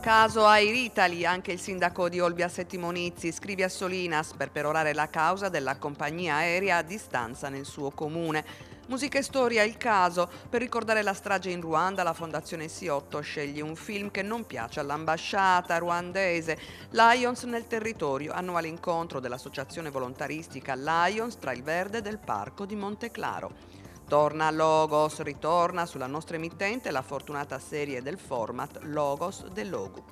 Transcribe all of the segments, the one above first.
Caso Air Italy, anche il sindaco di Olbia Settimonizzi scrive a Solinas per perorare la causa della compagnia aerea a distanza nel suo comune. Musica e storia il caso. Per ricordare la strage in Ruanda, la Fondazione Siotto sceglie un film che non piace all'ambasciata ruandese. Lions nel territorio, annuale incontro dell'associazione volontaristica Lions tra il verde del parco di Monteclaro. Torna Logos, ritorna sulla nostra emittente la fortunata serie del format Logos del Logu.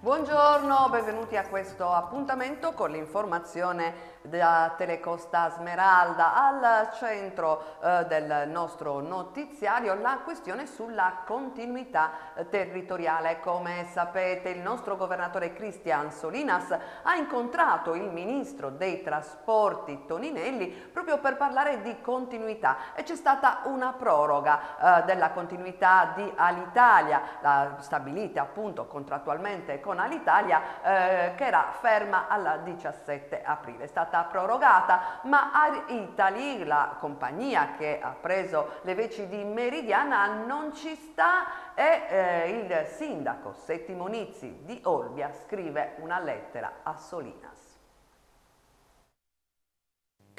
Buongiorno, benvenuti a questo appuntamento con l'informazione da Telecosta Smeralda al centro eh, del nostro notiziario la questione sulla continuità eh, territoriale. Come sapete il nostro governatore Cristian Solinas ha incontrato il ministro dei trasporti Toninelli proprio per parlare di continuità e c'è stata una proroga eh, della continuità di Alitalia, la, stabilita appunto contrattualmente con Alitalia eh, che era ferma al 17 aprile. È stata stata prorogata, ma Air Italy, la compagnia che ha preso le veci di Meridiana, non ci sta e eh, il sindaco Settimo Nizzi di Olbia scrive una lettera a Solinas.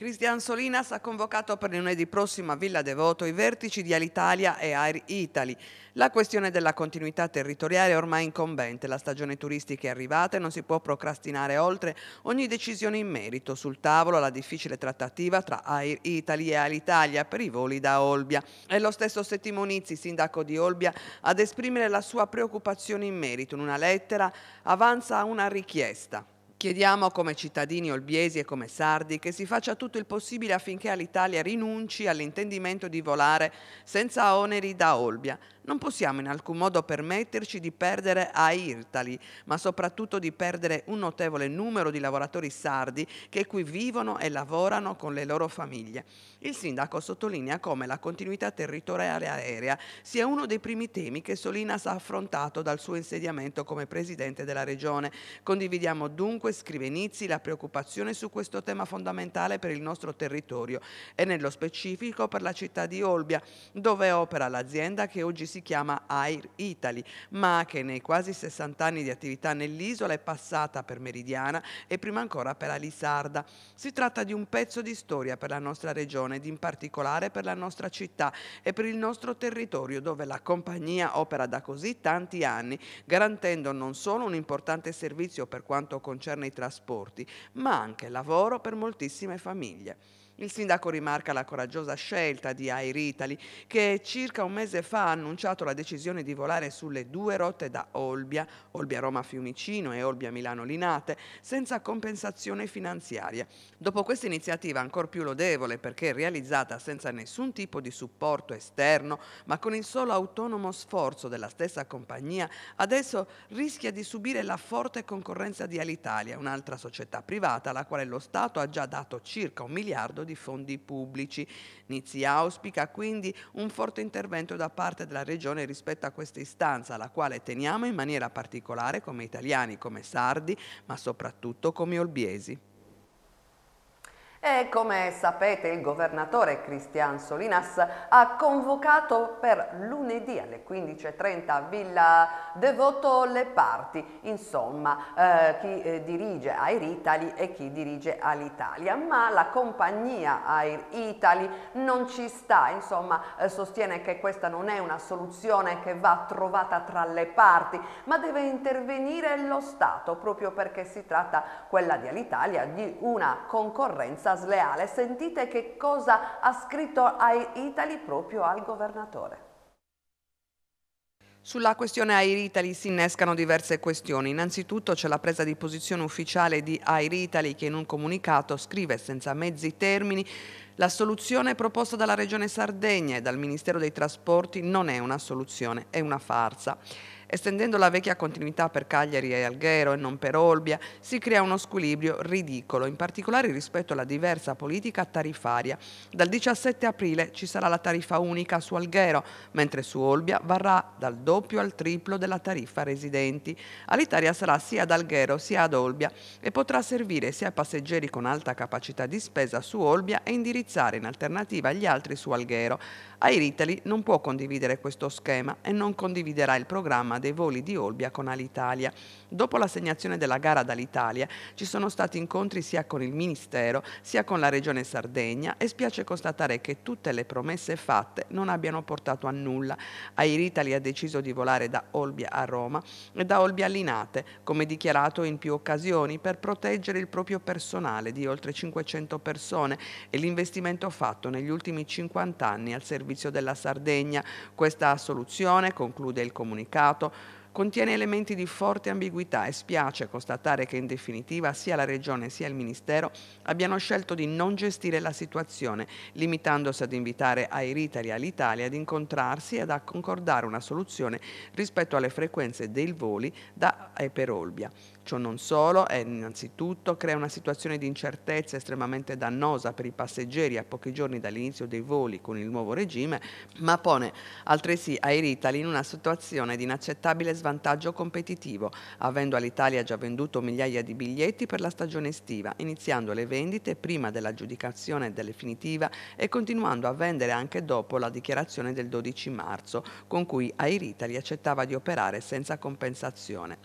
Cristian Solinas ha convocato per lunedì prossimo a Villa Devoto i vertici di Alitalia e Air Italy. La questione della continuità territoriale è ormai incombente, la stagione turistica è arrivata e non si può procrastinare oltre ogni decisione in merito. Sul tavolo la difficile trattativa tra Air Italy e Alitalia per i voli da Olbia. È lo stesso Settimo Nizzi, sindaco di Olbia, ad esprimere la sua preoccupazione in merito. In una lettera avanza una richiesta Chiediamo come cittadini olbiesi e come sardi che si faccia tutto il possibile affinché all'Italia rinunci all'intendimento di volare senza oneri da Olbia, non possiamo in alcun modo permetterci di perdere a Irtali, ma soprattutto di perdere un notevole numero di lavoratori sardi che qui vivono e lavorano con le loro famiglie. Il sindaco sottolinea come la continuità territoriale aerea sia uno dei primi temi che Solinas ha affrontato dal suo insediamento come presidente della regione. Condividiamo dunque, scrive Nizzi, la preoccupazione su questo tema fondamentale per il nostro territorio e nello specifico per la città di Olbia, dove opera l'azienda che oggi si chiama Air Italy, ma che nei quasi 60 anni di attività nell'isola è passata per Meridiana e prima ancora per Alisarda. Si tratta di un pezzo di storia per la nostra regione ed in particolare per la nostra città e per il nostro territorio dove la compagnia opera da così tanti anni, garantendo non solo un importante servizio per quanto concerne i trasporti, ma anche lavoro per moltissime famiglie. Il sindaco rimarca la coraggiosa scelta di Air Italy che circa un mese fa ha annunciato la decisione di volare sulle due rotte da Olbia, Olbia-Roma-Fiumicino e Olbia-Milano-Linate, senza compensazione finanziaria. Dopo questa iniziativa ancora più lodevole perché realizzata senza nessun tipo di supporto esterno, ma con il solo autonomo sforzo della stessa compagnia, adesso rischia di subire la forte concorrenza di Alitalia, un'altra società privata alla quale lo Stato ha già dato circa un miliardo di di fondi pubblici. Nizi auspica quindi un forte intervento da parte della Regione rispetto a questa istanza, alla quale teniamo in maniera particolare come italiani, come sardi, ma soprattutto come olbiesi. E come sapete il governatore Cristian Solinas ha convocato per lunedì alle 15.30 a Villa Devoto le parti, insomma eh, chi eh, dirige Air Italy e chi dirige all'Italia, ma la compagnia Air Italy non ci sta, insomma eh, sostiene che questa non è una soluzione che va trovata tra le parti, ma deve intervenire lo Stato proprio perché si tratta quella di Alitalia di una concorrenza concorrenza sleale. Sentite che cosa ha scritto Air Italy proprio al governatore. Sulla questione Air Italy si innescano diverse questioni. Innanzitutto c'è la presa di posizione ufficiale di Air Italy che in un comunicato scrive senza mezzi termini la soluzione proposta dalla Regione Sardegna e dal Ministero dei Trasporti non è una soluzione, è una farsa. Estendendo la vecchia continuità per Cagliari e Alghero e non per Olbia, si crea uno squilibrio ridicolo, in particolare rispetto alla diversa politica tarifaria. Dal 17 aprile ci sarà la tariffa unica su Alghero, mentre su Olbia varrà dal doppio al triplo della tariffa residenti. Alitalia sarà sia ad Alghero sia ad Olbia e potrà servire sia passeggeri con alta capacità di spesa su Olbia e indirizzare in alternativa gli altri su Alghero. Air Italy non può condividere questo schema e non condividerà il programma dei voli di Olbia con Alitalia. Dopo l'assegnazione della gara dall'Italia ci sono stati incontri sia con il Ministero sia con la Regione Sardegna e spiace constatare che tutte le promesse fatte non abbiano portato a nulla. Air Italy ha deciso di volare da Olbia a Roma e da Olbia a Linate, come dichiarato in più occasioni, per proteggere il proprio personale di oltre 500 persone e l'investimento fatto negli ultimi 50 anni al servizio della Sardegna. Questa soluzione, conclude il comunicato, contiene elementi di forte ambiguità e spiace constatare che in definitiva sia la Regione sia il Ministero abbiano scelto di non gestire la situazione, limitandosi ad invitare Airitalia e all'Italia ad incontrarsi e ad concordare una soluzione rispetto alle frequenze dei voli da e per Olbia. Ciò non solo e innanzitutto crea una situazione di incertezza estremamente dannosa per i passeggeri a pochi giorni dall'inizio dei voli con il nuovo regime, ma pone altresì Air Italy in una situazione di inaccettabile svantaggio competitivo, avendo all'Italia già venduto migliaia di biglietti per la stagione estiva, iniziando le vendite prima dell'aggiudicazione definitiva e continuando a vendere anche dopo la dichiarazione del 12 marzo, con cui Air Italy accettava di operare senza compensazione.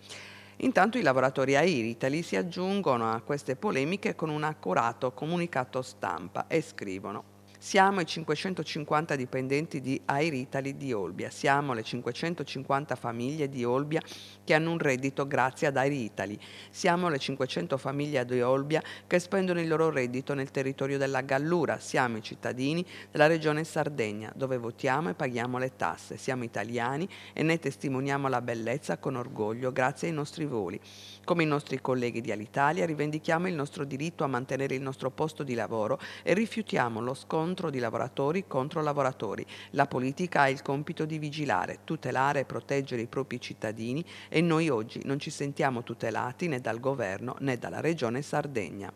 Intanto i lavoratori Airitali si aggiungono a queste polemiche con un accurato comunicato stampa e scrivono siamo i 550 dipendenti di Air Italy di Olbia, siamo le 550 famiglie di Olbia che hanno un reddito grazie ad Air Italy, siamo le 500 famiglie di Olbia che spendono il loro reddito nel territorio della Gallura, siamo i cittadini della regione Sardegna dove votiamo e paghiamo le tasse, siamo italiani e ne testimoniamo la bellezza con orgoglio grazie ai nostri voli. Come i nostri colleghi di Alitalia rivendichiamo il nostro diritto a mantenere il nostro posto di lavoro e rifiutiamo lo sconto scontro di lavoratori contro lavoratori. La politica ha il compito di vigilare, tutelare e proteggere i propri cittadini e noi oggi non ci sentiamo tutelati né dal governo né dalla regione Sardegna.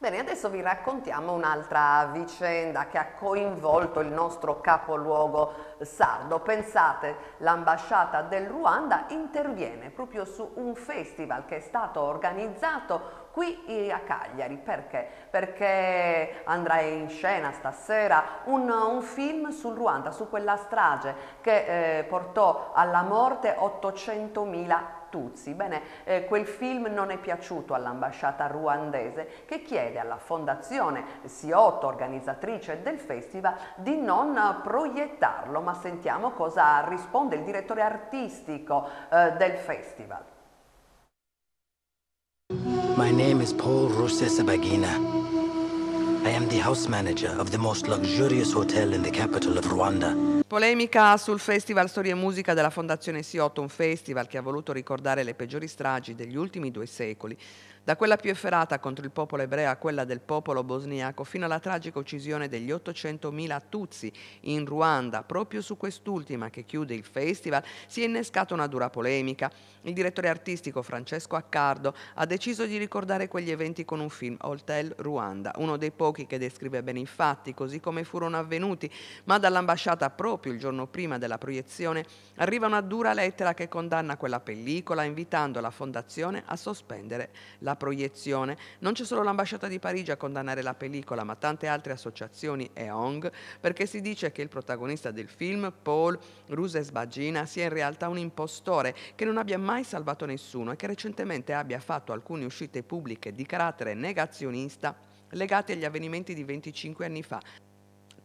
Bene, adesso vi raccontiamo un'altra vicenda che ha coinvolto il nostro capoluogo sardo. Pensate, l'ambasciata del Ruanda interviene proprio su un festival che è stato organizzato qui a Cagliari. Perché? Perché andrà in scena stasera un, un film sul Ruanda, su quella strage che eh, portò alla morte 800.000 Tuzzi. Bene, eh, quel film non è piaciuto all'ambasciata ruandese che chiede alla fondazione Siotto, organizzatrice del festival, di non proiettarlo, ma sentiamo cosa risponde il direttore artistico eh, del festival. My name is Paul Rusesabagina. I am the house manager of the most luxurious hotel in the capital of Rwanda. Polemica sul Festival Storia e Musica della Fondazione Sea Autumn Festival che ha voluto ricordare le peggiori stragi degli ultimi due secoli da quella più efferata contro il popolo ebreo a quella del popolo bosniaco, fino alla tragica uccisione degli 800.000 tuzzi in Ruanda, proprio su quest'ultima che chiude il festival, si è innescata una dura polemica. Il direttore artistico Francesco Accardo ha deciso di ricordare quegli eventi con un film, Hotel Ruanda, uno dei pochi che descrive bene i fatti, così come furono avvenuti, ma dall'ambasciata proprio il giorno prima della proiezione arriva una dura lettera che condanna quella pellicola, invitando la fondazione a sospendere la proiezione, non c'è solo l'ambasciata di Parigi a condannare la pellicola, ma tante altre associazioni e ONG, perché si dice che il protagonista del film, Paul Ruses Bagina, sia in realtà un impostore che non abbia mai salvato nessuno e che recentemente abbia fatto alcune uscite pubbliche di carattere negazionista legate agli avvenimenti di 25 anni fa,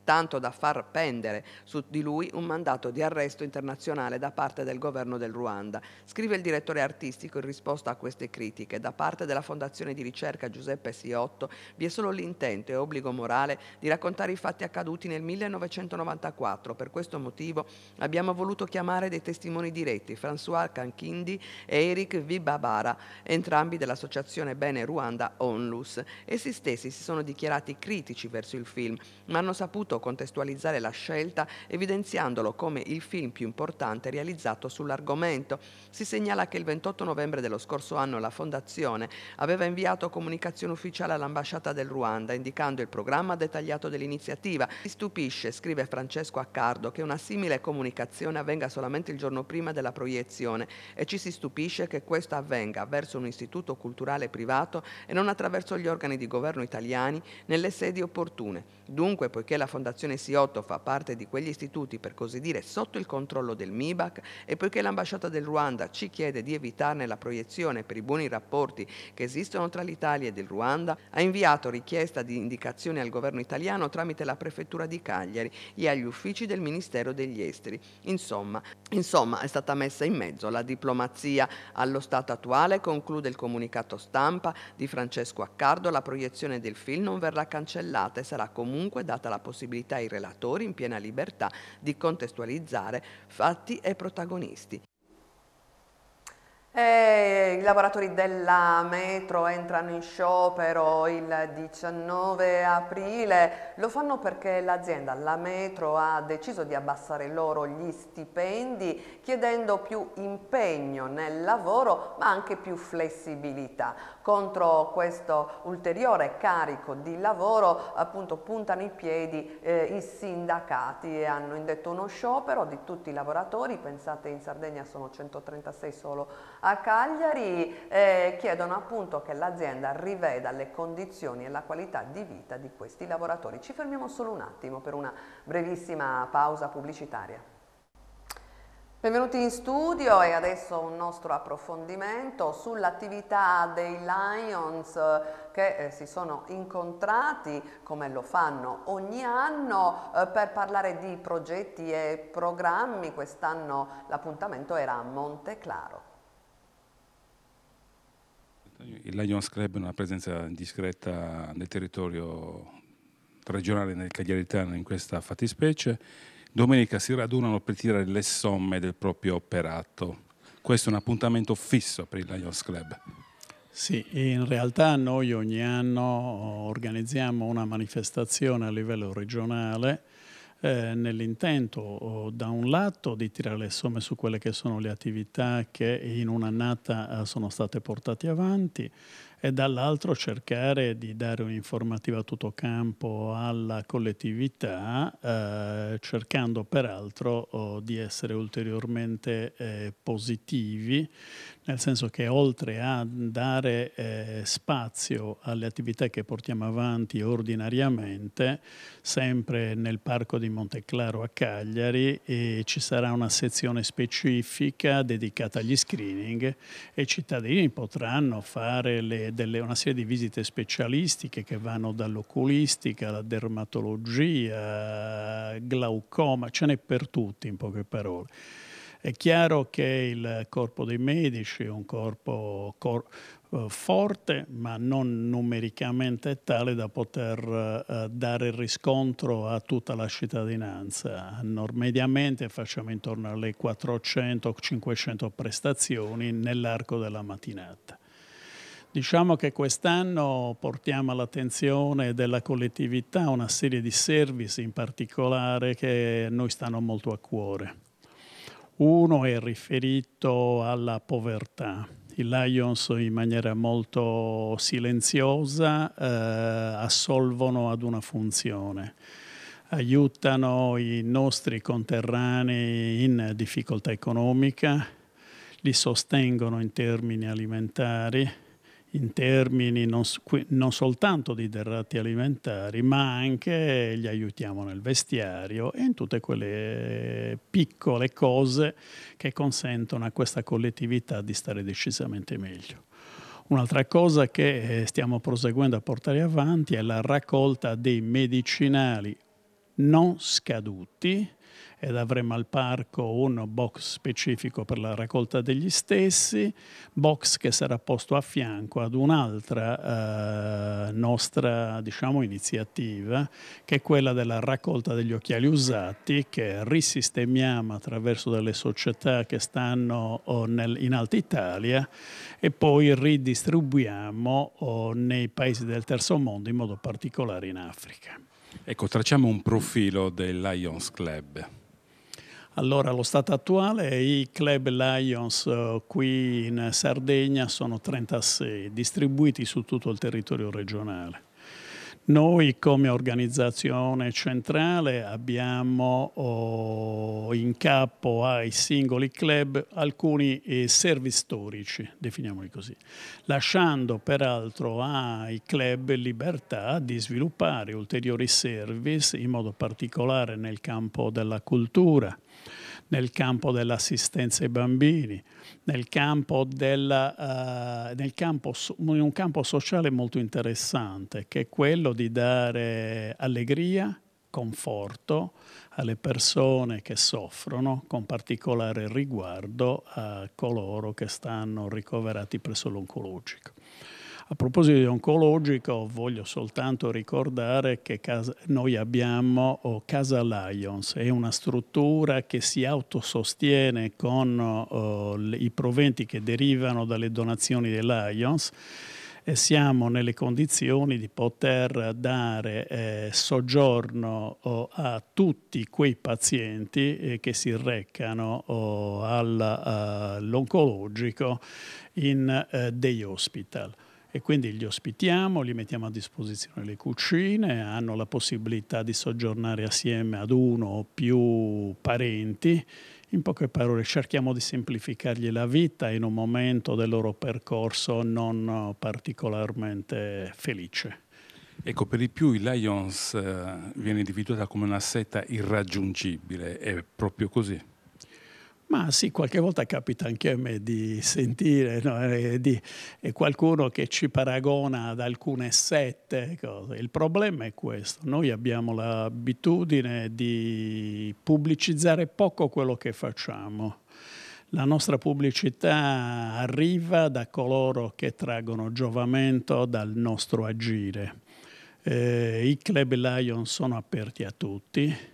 tanto da far pendere su di lui un mandato di arresto internazionale da parte del governo del Ruanda. Scrive il direttore artistico in risposta a queste critiche. Da parte della Fondazione di ricerca Giuseppe Siotto vi è solo l'intento e obbligo morale di raccontare i fatti accaduti nel 1994. Per questo motivo abbiamo voluto chiamare dei testimoni diretti François Canchindi e Eric Vibabara, entrambi dell'associazione Bene Ruanda Onlus. Essi stessi si sono dichiarati critici verso il film, ma hanno saputo saputo contestualizzare la scelta evidenziandolo come il film più importante realizzato sull'argomento. Si segnala che il 28 novembre dello scorso anno la Fondazione aveva inviato comunicazione ufficiale all'ambasciata del Ruanda indicando il programma dettagliato dell'iniziativa. Si stupisce, scrive Francesco Accardo, che una simile comunicazione avvenga solamente il giorno prima della proiezione e ci si stupisce che questo avvenga verso un istituto culturale privato e non attraverso gli organi di governo italiani nelle sedi opportune. Dunque, poiché la Fondazione Fondazione Siotto fa parte di quegli istituti, per così dire, sotto il controllo del MIBAC e poiché l'ambasciata del Ruanda ci chiede di evitarne la proiezione per i buoni rapporti che esistono tra l'Italia ed il Ruanda, ha inviato richiesta di indicazioni al governo italiano tramite la prefettura di Cagliari e agli uffici del Ministero degli Esteri. Insomma, insomma è stata messa in mezzo la diplomazia. Allo stato attuale, conclude il comunicato stampa di Francesco Accardo, la proiezione del film non verrà cancellata e sarà comunque data la possibilità possibilità ai relatori in piena libertà di contestualizzare fatti e protagonisti. E eh, I lavoratori della metro entrano in sciopero il 19 aprile, lo fanno perché l'azienda, la metro, ha deciso di abbassare loro gli stipendi chiedendo più impegno nel lavoro ma anche più flessibilità contro questo ulteriore carico di lavoro appunto puntano i piedi eh, i sindacati e hanno indetto uno sciopero di tutti i lavoratori, pensate in Sardegna sono 136 solo a Cagliari, eh, chiedono appunto che l'azienda riveda le condizioni e la qualità di vita di questi lavoratori. Ci fermiamo solo un attimo per una brevissima pausa pubblicitaria. Benvenuti in studio e adesso un nostro approfondimento sull'attività dei Lions che eh, si sono incontrati, come lo fanno ogni anno, eh, per parlare di progetti e programmi. Quest'anno l'appuntamento era a Monteclaro. Il Lions Club è una presenza discreta nel territorio regionale nel Cagliaritano in questa fattispecie domenica si radunano per tirare le somme del proprio operato. Questo è un appuntamento fisso per il Lions Club. Sì, in realtà noi ogni anno organizziamo una manifestazione a livello regionale eh, nell'intento oh, da un lato di tirare le somme su quelle che sono le attività che in un'annata eh, sono state portate avanti e dall'altro cercare di dare un'informativa a tutto campo alla collettività, eh, cercando peraltro oh, di essere ulteriormente eh, positivi, nel senso che oltre a dare eh, spazio alle attività che portiamo avanti ordinariamente, sempre nel parco di Monteclaro a Cagliari ci sarà una sezione specifica dedicata agli screening e i cittadini potranno fare le delle, una serie di visite specialistiche che vanno dall'oculistica alla dermatologia, glaucoma, ce n'è per tutti in poche parole. È chiaro che il corpo dei medici è un corpo cor eh, forte ma non numericamente tale da poter eh, dare riscontro a tutta la cittadinanza. Mediamente facciamo intorno alle 400-500 prestazioni nell'arco della mattinata. Diciamo che quest'anno portiamo all'attenzione della collettività una serie di servizi in particolare che a noi stanno molto a cuore. Uno è riferito alla povertà. Il Lions in maniera molto silenziosa eh, assolvono ad una funzione aiutano i nostri conterranei in difficoltà economica, li sostengono in termini alimentari, in termini non, non, soltanto di derrate alimentari, ma anche gli aiutiamo nel vestiario e in tutte quelle piccole cose che consentono a questa collettività di stare decisamente meglio. Un'altra cosa che eh, stiamo proseguendo a portare avanti è la raccolta dei medicinali non scaduti ed avremo al parco un box specifico per la raccolta degli stessi, box che sarà posto a fianco ad un'altra eh, nostra diciamo, iniziativa che è quella della raccolta degli occhiali usati che risistemiamo attraverso delle società che stanno oh, nel, in Alta Italia e poi ridistribuiamo oh, nei paesi del terzo mondo, in modo particolare in Africa. Ecco, tracciamo un profilo del Lions Club. Allora, lo stato attuale è i club Lions eh, qui in Sardegna sono 36, distribuiti su tutto il territorio regionale. Noi come organizzazione centrale abbiamo oh, in capo ai singoli club alcuni eh, servizi storici, definiamoli così, lasciando peraltro ai club libertà di sviluppare ulteriori service, in modo particolare nel campo della cultura, nel campo dell'assistenza ai bambini, nel campo, della, uh, nel campo in un campo sociale molto interessante che è quello di dare allegria, conforto alle persone che soffrono, con particolare riguardo a coloro che stanno ricoverati presso l'oncologico. A proposito di oncologico, voglio soltanto ricordare che noi abbiamo Casa Lions, è una struttura che si autosostiene con i proventi che derivano dalle donazioni dei Lions e siamo nelle condizioni di poter dare eh, soggiorno oh, a tutti quei pazienti eh, che si recano oh, all'oncologico in eh, dei hospital e quindi li ospitiamo, li mettiamo a disposizione le cucine, hanno la possibilità di soggiornare assieme ad uno o più parenti. In poche parole cerchiamo di semplificargli la vita in un momento del loro percorso non particolarmente felice. Ecco, per di più il Lions eh, viene individuata come una setta irraggiungibile, è proprio così. Ma sì, qualche volta capita anche a me di sentire no, eh, di, eh, qualcuno che ci paragona ad alcune sette cose. Il problema è questo, noi abbiamo l'abitudine di pubblicizzare poco quello che facciamo. La nostra pubblicità arriva da coloro che traggono giovamento dal nostro agire. Eh, I Club Lion sono aperti a tutti,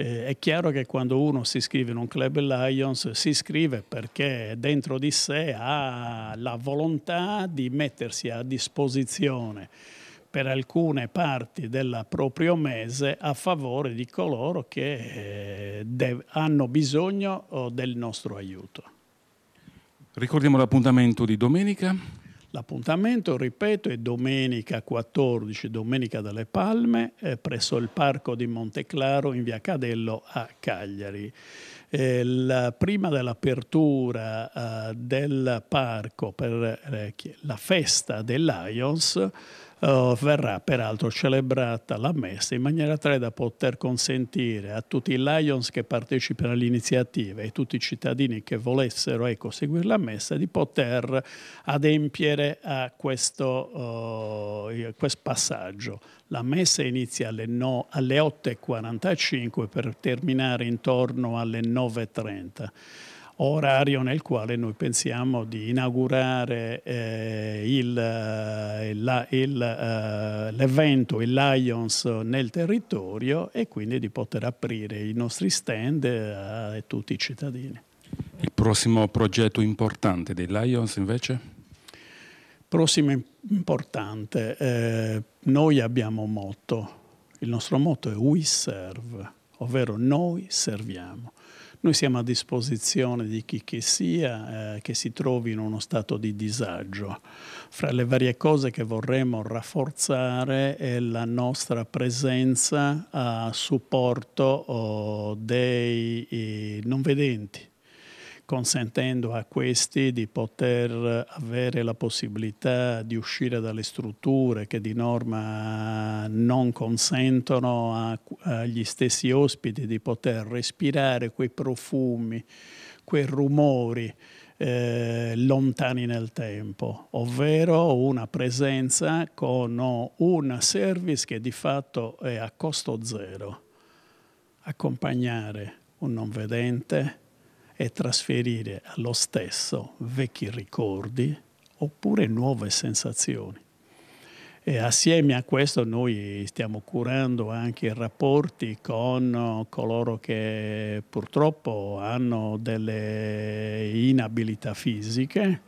eh, è chiaro che quando uno si iscrive in un club Lions si iscrive perché dentro di sé ha la volontà di mettersi a disposizione per alcune parti del proprio mese a favore di coloro che eh, hanno bisogno oh, del nostro aiuto. Ricordiamo l'appuntamento di domenica. L'appuntamento, ripeto, è domenica 14, domenica dalle Palme, eh, presso il parco di Monteclaro in via Cadello a Cagliari. Eh, la, prima dell'apertura eh, del parco per eh, la festa dell'Ions, uh, verrà peraltro celebrata la messa in maniera tale da poter consentire a tutti i Lions che partecipano all'iniziativa e tutti i cittadini che volessero ecco, seguire la messa di poter adempiere a questo, uh, eh, questo passaggio. La messa inizia alle, no, alle 8.45 per terminare intorno alle 9.30 orario nel quale noi pensiamo di inaugurare eh, il, eh, il, il, uh, l'evento, il Lions nel territorio e quindi di poter aprire i nostri stand a, eh, a tutti i cittadini. Il prossimo progetto importante dei Lions invece? Prossimo importante, eh, noi abbiamo un motto, il nostro motto è We Serve, ovvero noi serviamo. Noi siamo a disposizione di chi che sia eh, che si trovi in uno stato di disagio. Fra le varie cose che vorremmo rafforzare è la nostra presenza a supporto oh, dei eh, non vedenti consentendo a questi di poter avere la possibilità di uscire dalle strutture che di norma non consentono agli stessi ospiti di poter respirare quei profumi, quei rumori eh, lontani nel tempo, ovvero una presenza con un service che di fatto è a costo zero. Accompagnare un non vedente e trasferire allo stesso vecchi ricordi oppure nuove sensazioni. E assieme a questo noi stiamo curando anche i rapporti con coloro che purtroppo hanno delle inabilità fisiche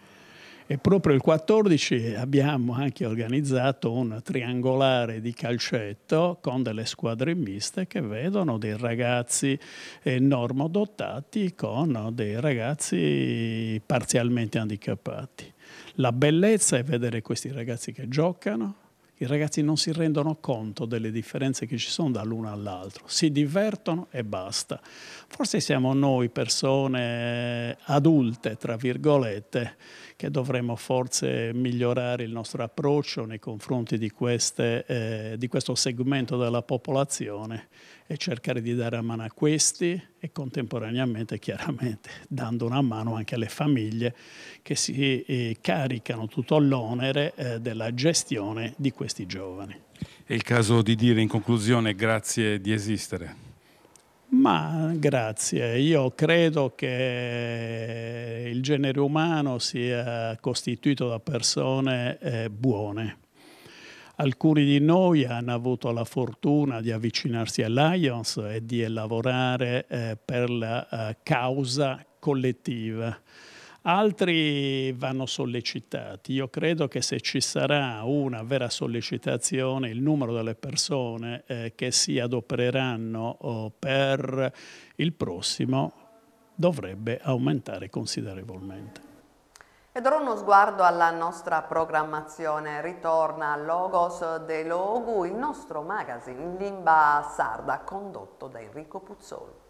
e proprio il 14 abbiamo anche organizzato un triangolare di calcetto con delle squadre miste che vedono dei ragazzi normodottati con dei ragazzi parzialmente handicappati. La bellezza è vedere questi ragazzi che giocano, i ragazzi non si rendono conto delle differenze che ci sono dall'uno all'altro, si divertono e basta. Forse siamo noi persone adulte, tra virgolette, che dovremmo forse migliorare il nostro approccio nei confronti di, queste, eh, di questo segmento della popolazione e cercare di dare una mano a questi e contemporaneamente chiaramente dando una mano anche alle famiglie che si eh, caricano tutto l'onere eh, della gestione di questi giovani. È il caso di dire in conclusione grazie di esistere. Ma grazie, io credo che il genere umano sia costituito da persone eh, buone. Alcuni di noi hanno avuto la fortuna di avvicinarsi all'Alliance e di lavorare eh, per la eh, causa collettiva altri vanno sollecitati. Io credo che se ci sarà una vera sollecitazione, il numero delle persone eh, che si adopereranno oh, per il prossimo dovrebbe aumentare considerevolmente. Ed ora uno sguardo alla nostra programmazione. Ritorna Logos de Logu, il nostro magazine in limba sarda condotto da Enrico Puzzolo.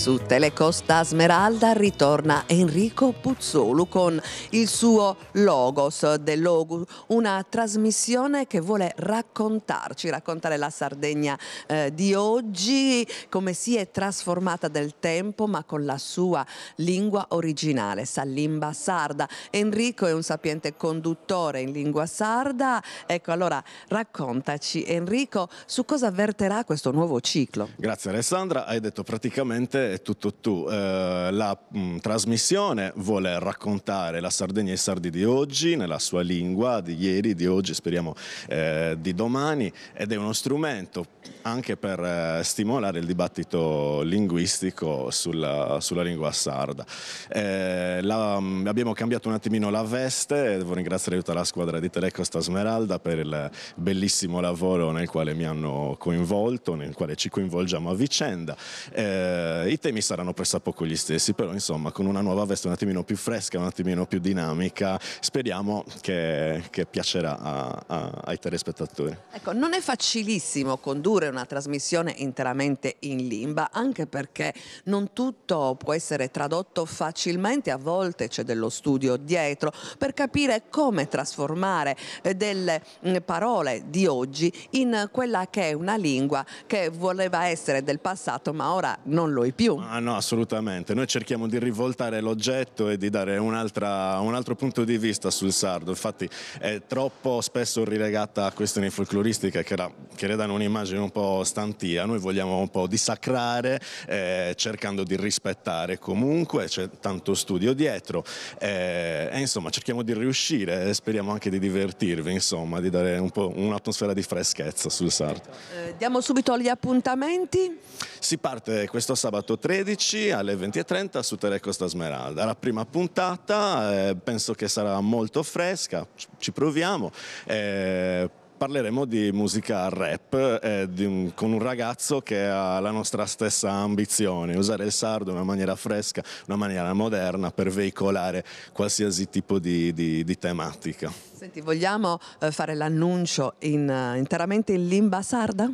su Telecosta Smeralda ritorna Enrico Puzzolu con il suo Logos del Logo, una trasmissione che vuole raccontarci, raccontare la Sardegna eh, di oggi, come si è trasformata del tempo ma con la sua lingua originale, Sallimba Sarda. Enrico è un sapiente conduttore in lingua sarda, ecco allora raccontaci Enrico su cosa avverterà questo nuovo ciclo. Grazie Alessandra, hai detto praticamente è tutto tu. Eh, la mh, mm, trasmissione vuole raccontare la Sardegna e i Sardi di oggi, nella sua lingua, di ieri, di oggi, speriamo eh, di domani, ed è uno strumento anche per eh, stimolare il dibattito linguistico sulla, sulla lingua sarda. Eh, la, mh, mm, abbiamo cambiato un attimino la veste, devo ringraziare tutta la squadra di Telecosta Smeralda per il bellissimo lavoro nel quale mi hanno coinvolto, nel quale ci coinvolgiamo a vicenda. Eh, temi saranno pressappoco gli stessi, però insomma con una nuova veste un attimino più fresca, un attimino più dinamica, speriamo che, che piacerà a, a, ai telespettatori. Ecco, non è facilissimo condurre una trasmissione interamente in limba, anche perché non tutto può essere tradotto facilmente, a volte c'è dello studio dietro, per capire come trasformare eh, delle mm, parole di oggi in quella che è una lingua che voleva essere del passato ma ora non lo è più più. Ah no, assolutamente. Noi cerchiamo di rivoltare l'oggetto e di dare un altro punto di vista sul sardo. Infatti è troppo spesso rilegata a questioni folcloristiche che, che le danno un'immagine un po' stantia. Noi vogliamo un po' dissacrare eh, cercando di rispettare comunque, c'è tanto studio dietro. Eh, e insomma cerchiamo di riuscire e speriamo anche di divertirvi, insomma, di dare un po' un'atmosfera di freschezza sul sardo. Eh, diamo subito gli appuntamenti. Si parte questo sabato 13 alle 20.30 su Telecosta Smeralda. La prima puntata eh, penso che sarà molto fresca, ci proviamo. Eh, parleremo di musica rap eh, di un, con un ragazzo che ha la nostra stessa ambizione, usare il sardo in una maniera fresca, in una maniera moderna per veicolare qualsiasi tipo di, di, di tematica. Senti, vogliamo eh, fare l'annuncio in, eh, interamente in limba sarda?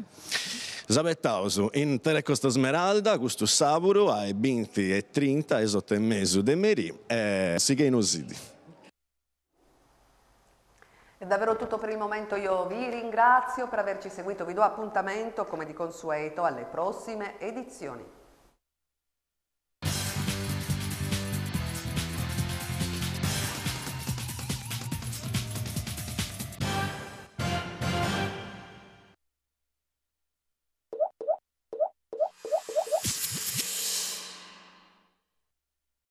Zabettausu in Telecosta Smeralda, Gustus Saburu, ai 20 e 30, Esote Mesu Demeri e Sigei Nusidi. È davvero tutto per il momento, io vi ringrazio per averci seguito, vi do appuntamento come di consueto alle prossime edizioni.